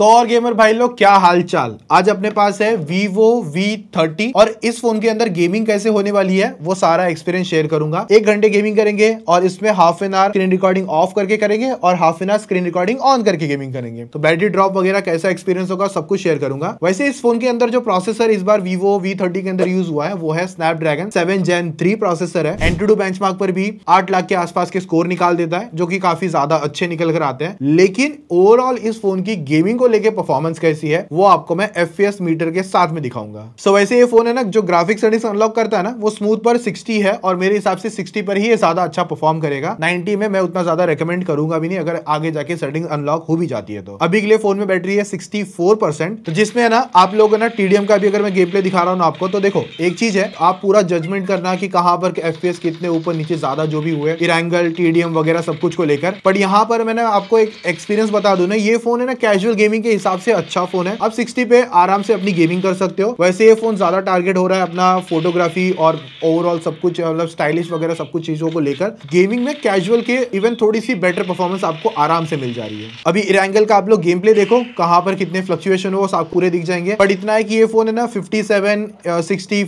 तो और गेमर भाई लोग क्या हालचाल आज अपने पास है Vivo V30 और इस फोन के अंदर गेमिंग कैसे होने वाली है वो सारा एक्सपीरियंस शेयर करूंगा एक घंटे गेमिंग करेंगे और इसमें half an hour screen recording off करके करेंगे और half an hour screen recording on करके गेमिंग करेंगे तो बैटरी ड्रॉप वगैरह कैसा एक्सपीरियंस होगा सब कुछ शेयर करूंगा वैसे इस फोन के अंदर जो प्रोसेसर इस बार वीवो वी के अंदर यूज हुआ है वो है Snapdragon seven gen three processor है एन टू बेंचमार्क पर भी आठ लाख के आसपास के स्कोर निकाल देता है जो की काफी ज्यादा अच्छे निकल कर आते हैं लेकिन ओवरऑल इस फोन की गेमिंग को लेके परफॉर्मेंस कैसी है वो आपको मैं एफ मीटर के साथ में दिखाऊंगा सो so, वैसे ये फोन है ना जो ग्राफिक सेटिंग्स अनलॉक करता है ना वो स्मूथ पर 60 है और मेरे हिसाब से 60 पर ही ये ज्यादा अच्छा परफॉर्म करेगा 90 में मैं उतना ज्यादा रेकमेंड करूंगा भी नहीं अगर आगे जाके सेटिंग अनलॉक हो भी जाती है तो अभी के लिए फोन में बैटरी है सिक्सटी तो जिसमें है ना आप लोग ना टीडीएम का भी अगर मैं गेम प्ले दिखा रहा हूँ आपको तो देखो एक चीज है आप पूरा जजमेंट करना की कहाँ पर एफ कितने ऊपर नीचे ज्यादा जो भी हुए इरांगल टीडीएम वगैरह सब कुछ को लेकर बट यहाँ पर मैंने आपको एक एक्सपीरियंस बता दू ना ये फोन है ना कैजुअल गेमिंग गेमिंग के हिसाब से अच्छा फोन है आप सिक्सटी पे आराम से अपनी गेमिंग कर सकते हो वैसे ये फोन ज्यादा टारगेट हो रहा है अपना फोटोग्राफी और ओवरऑल सब कुछ मतलब स्टाइलिश वगैरह सब कुछ चीजों को लेकर गेमिंग में कैजुअल के इवन थोड़ी सी बेटर परफॉर्मेंस आपको आराम से मिल जा रही है अभी इरांगल का आप लोग गेम प्ले देखो कहाँ पर कितने फ्लक्चुएशन हो आप पूरे दिख जाएंगे बट इतना है कि ये फोन है ना फिफ्टी सेवन सिक्सटी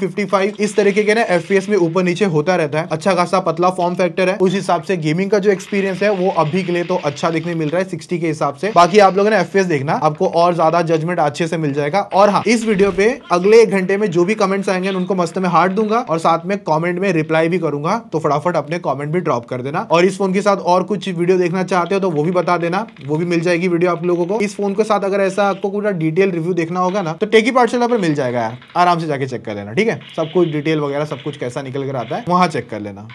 इस तरीके के ना एफ में ऊपर नीचे होता रहता है अच्छा खासा पतला फॉर्म फैक्टर है उस हिसाब से गेमिंग का जो एक्सपीरियंस है वो अभी के लिए तो अच्छा दिखने मिल रहा है सिक्सटी के हिसाब से बाकी आप लोगों ने एफ देखना करना आपको और ज्यादा जजमेंट अच्छे से मिल जाएगा और हाँ इस वीडियो पे अगले एक घंटे में जो भी कमेंट्स आएंगे उनको मस्त में हार्ट दूंगा और साथ में कॉमेंट में रिप्लाई भी करूंगा तो फटाफट अपने कॉमेंट भी ड्रॉप कर देना और इस फोन के साथ और कुछ वीडियो देखना चाहते हो तो वो भी बता देना वो भी मिल जाएगी वीडियो आप लोगों को इस फोन के साथ अगर ऐसा आपको पूरा डिटेल रिव्यू देखना होगा ना तो टेकी पार्सल पर मिल जाएगा यार आराम से जाके चेक कर लेना ठीक है सब कुछ डिटेल वगैरह सब कुछ कैसा निकल कर आता है वहां चेक कर लेना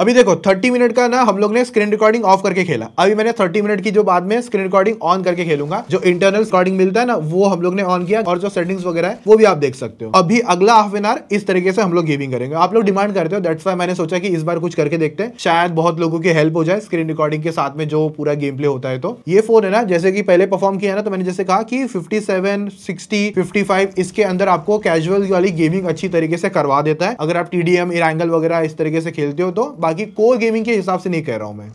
अभी देखो 30 मिनट का ना हम लोग ने स्क्रीन रिकॉर्डिंग ऑफ करके खेला अभी मैंने 30 मिनट की जो बाद में स्क्रीन रिकॉर्डिंग ऑन करके खेलूंगा जो इंटरनल रिकॉर्डिंग मिलता है ना वो हम लोग ने ऑन किया और जो सेटिंग्स वगैरह है वो भी आप देख सकते हो अभी अगला हाफ एन आवर इस तरीके से हम लोग गेमिंग करेंगे आप लोग डिमांड करते हो दैट्स वाई मैंने सोचा कि इस बार कुछ करके देखते हैं शायद बहुत लोगों की हेल्प हो जाए स्क्रीन रिकॉर्डिंग के साथ में जो पूरा गेम प्ले होता है तो ये फोन है ना जैसे कि पहले परफॉर्म किया ना तो मैंने जैसे कहा कि फिफ्टी सेवन 55 इसके अंदर आपको कैजुअल वाली गेमिंग अच्छी तरीके से करवा देता है अगर आप टीडीएम इरांगल वगैरह इस तरीके से खेलते हो तो बाकी कोर गेमिंग के हिसाब से नहीं कह रहा हूँ मैं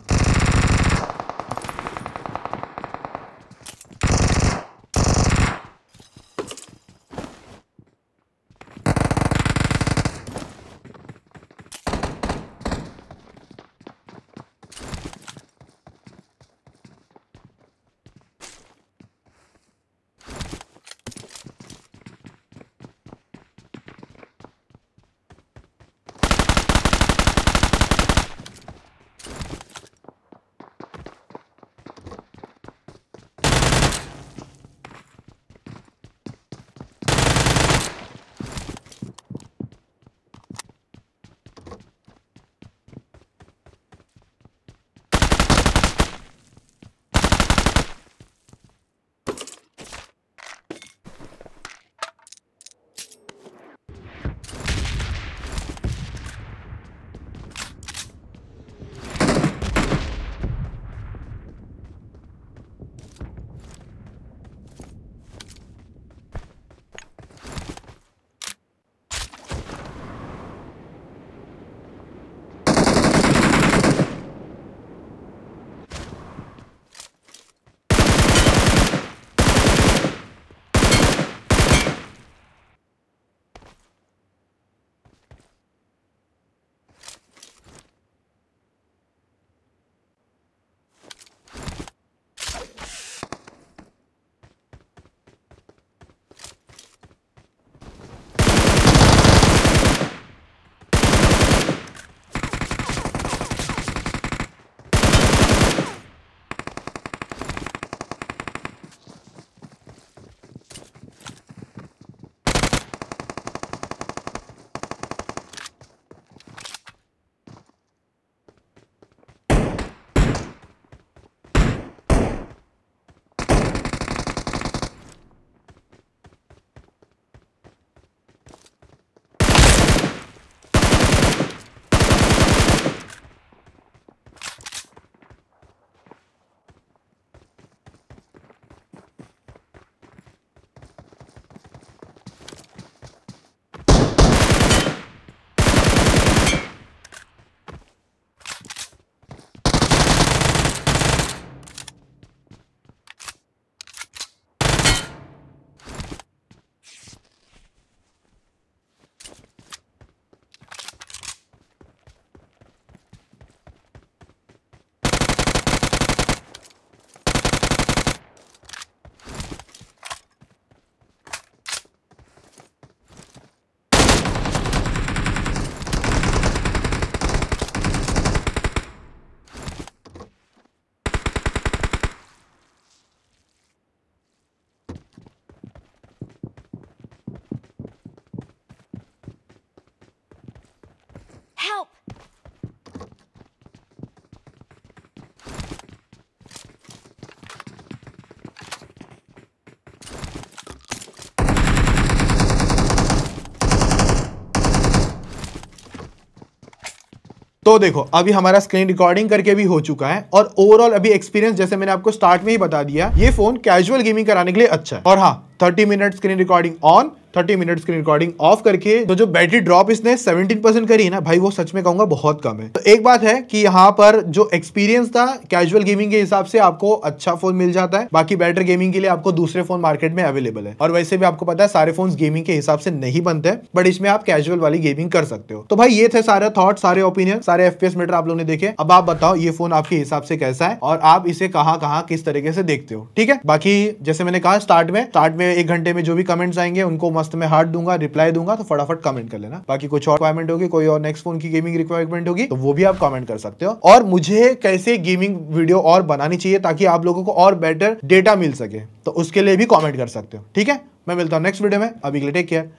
तो देखो अभी हमारा स्क्रीन रिकॉर्डिंग करके भी हो चुका है और ओवरऑल अभी एक्सपीरियंस जैसे मैंने आपको स्टार्ट में ही बता दिया ये फोन कैजुअल गेमिंग कराने के लिए अच्छा है और हाँ 30 minute screen recording on 30 minutes की रिकॉर्डिंग ऑफ करके तो जो बैटरी ड्रॉप इसने 17 परसेंट करी है ना भाई वो सच में कहूंगा बहुत कम है तो एक बात है कि यहाँ पर जो एक्सपीरियंस था कैजुअल गेमिंग के हिसाब से आपको अच्छा फोन मिल जाता है बाकी बैटर गेमिंग के लिए आपको दूसरे फोन मार्केट में अवेलेबल है और वैसे भी आपको पता है सारे फोन गेमिंग के हिसाब से नहीं बनते बट इसमें आप कैजुअल वाली गेमिंग कर सकते हो तो भाई ये थे सारे थॉट सारे ओपिनियन सारे एफ मीटर आप लोग ने देखे अब आप बताओ ये फोन आपके हिसाब से कैसा है और आप इसे कहा किस तरीके से देखते हो ठीक है बाकी जैसे मैंने कहा स्टार्ट में स्टार्ट में एक घंटे में जो भी कमेंट्स आएंगे उनको मस्त मैं हार्ट दूंगा रिप्लाई दूंगा तो फटाफट कमेंट कर लेना बाकी कुछ और रिक्वायरमेंट होगी कोई और नेक्स्ट फोन की गेमिंग रिक्वायरमेंट होगी तो वो भी आप कमेंट कर सकते हो और मुझे कैसे गेमिंग वीडियो और बनानी चाहिए ताकि आप लोगों को और बेटर डेटा मिल सके तो उसके लिए भी कॉमेंट कर सकते हो ठीक है मैं मिलता हूँ नेक्स्ट वीडियो में अभी के लिए टेक केयर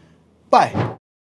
बाय